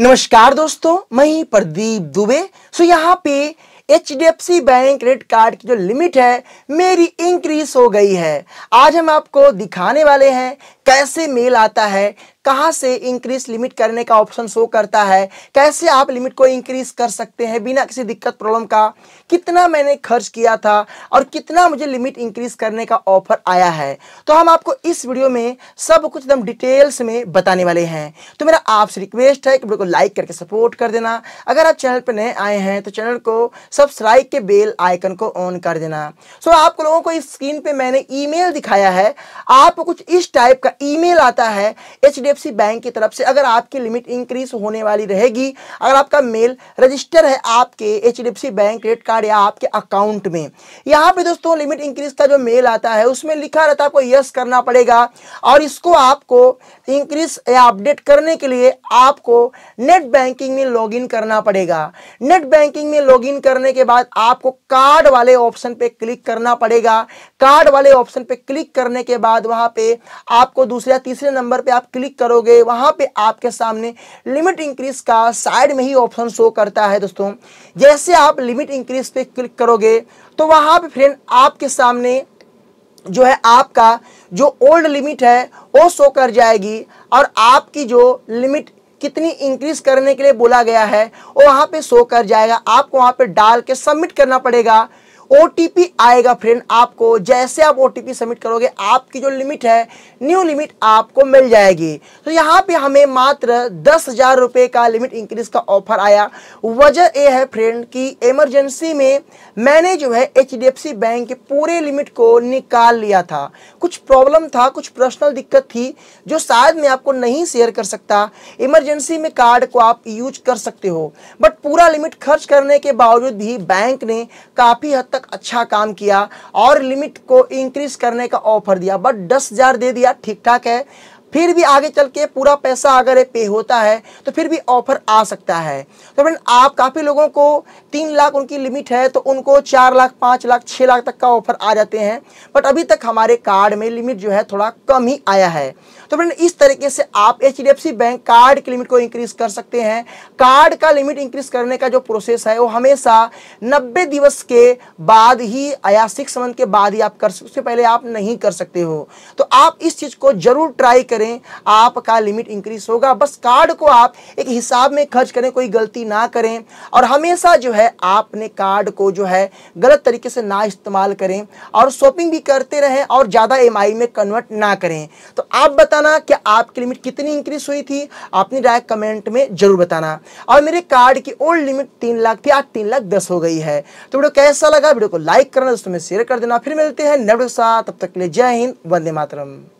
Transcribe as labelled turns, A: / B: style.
A: नमस्कार दोस्तों मैं प्रदीप दुबे सो यहाँ पे H D F C bank credit card की जो लिमिट है मेरी इंक्रीज हो गई है आज हम आपको दिखाने वाले हैं कैसे मेल आता है कहाँ से इंक्रीज लिमिट करने का ऑप्शन शो करता है कैसे आप लिमिट को इंक्रीज कर सकते हैं बिना किसी दिक्कत प्रॉब्लम का कितना मैंने खर्च किया था और कितना मुझे लिमिट इंक्रीज करने का ऑफर आया है तो हम आपको इस वीडियो में सब कुछ एकदम डिटेल्स में बताने वाले हैं तो मेरा आपसे रिक्वेस्ट है कि वीडियो को लाइक करके सपोर्ट कर देना अगर आप चैनल पर नए आए हैं तो चैनल को सब्सक्राइब के बेल आइकन को ऑन कर देना सो आप लोगों को इस स्क्रीन पर मैंने ई दिखाया है आप कुछ इस टाइप का आपका ईमेल आता है एच बैंक की तरफ से अगर आपकी लिमिट इंक्रीज होने वाली रहेगी अगर आपका मेल रजिस्टर है आपके एच बैंक क्रेडिट कार्ड या आपके अकाउंट में यहाँ पे दोस्तों लिमिट इंक्रीज का जो मेल आता है उसमें लिखा रहता है आपको यस करना पड़ेगा और इसको आपको इंक्रीज या अपडेट करने के लिए आपको नेट बैंकिंग में लॉग करना पड़ेगा नेट बैंकिंग में लॉग करने के बाद आपको कार्ड वाले ऑप्शन पे क्लिक करना पड़ेगा कार्ड वाले ऑप्शन पे क्लिक करने के बाद वहां पे आपको दूसरे या तीसरे नंबर पे आप क्लिक करोगे वहां पे आपके सामने लिमिट इंक्रीज का साइड में ही ऑप्शन शो करता है दोस्तों जैसे आप लिमिट इंक्रीज पे क्लिक करोगे तो वहां पे फ्रेंड आपके सामने जो है आपका जो ओल्ड लिमिट है वो शो कर जाएगी और आपकी जो लिमिट कितनी इंक्रीज करने के लिए बोला गया है वो वहां पे शो कर जाएगा आपको वहां पे डाल के सबमिट करना पड़ेगा ओटीपी आएगा फ्रेंड आपको जैसे आप ओटीपी सबमिट करोगे आपकी जो लिमिट है न्यू लिमिट आपको मिल जाएगी तो यहाँ पे हमें मात्र दस हज़ार रुपये का लिमिट इंक्रीज का ऑफर आया वजह यह है फ्रेंड कि इमरजेंसी में मैंने जो है एच बैंक के पूरे लिमिट को निकाल लिया था कुछ प्रॉब्लम था कुछ पर्सनल दिक्कत थी जो शायद मैं आपको नहीं शेयर कर सकता इमरजेंसी में कार्ड को आप यूज कर सकते हो बट पूरा लिमिट खर्च करने के बावजूद भी बैंक ने काफ़ी हद तक तक अच्छा काम किया और लिमिट को इंक्रीज करने का ऑफर दिया बट दस हज़ार दे दिया ठीक ठाक है फिर भी आगे चल के पूरा पैसा अगर पे होता है तो फिर भी ऑफर आ सकता है तो फ्रेंड आप काफ़ी लोगों को तीन लाख उनकी लिमिट है तो उनको चार लाख पाँच लाख छः लाख तक का ऑफर आ जाते हैं बट अभी तक हमारे कार्ड में लिमिट जो है थोड़ा कम ही आया है तो फ्रेंड इस तरीके से आप एच बैंक कार्ड की लिमिट को इंक्रीज कर सकते हैं कार्ड का लिमिट इंक्रीज करने का जो प्रोसेस है वो हमेशा नब्बे दिवस के बाद ही या सिक्स मंथ के बाद ही आप कर सकते उससे पहले आप नहीं कर सकते हो तो आप इस चीज़ को जरूर ट्राई करें करें आपका लिमिट इंक्रीज होगा बस कार्ड को आप एक हिसाब में खर्च करें कोई गलती ना करें और हमेशा जो है आपने कार्ड को जो है गलत तरीके से ना इस्तेमाल करें और शॉपिंग भी करते रहें और ज़्यादा एम में कन्वर्ट ना करें तो आप बताना कि आपकी लिमिट कितनी इंक्रीज हुई थी आपने डायरेक्ट कमेंट में ज़रूर बताना और मेरे कार्ड की ओल्ड लिमिट तीन लाख थी आज तीन लाख दस हो गई है तो वीडियो कैसा लगा वीडियो को लाइक करना दोस्तों में शेयर कर देना फिर मिलते हैं नेक्स्ट साथ तब तक के लिए जय हिंद वंदे मातरम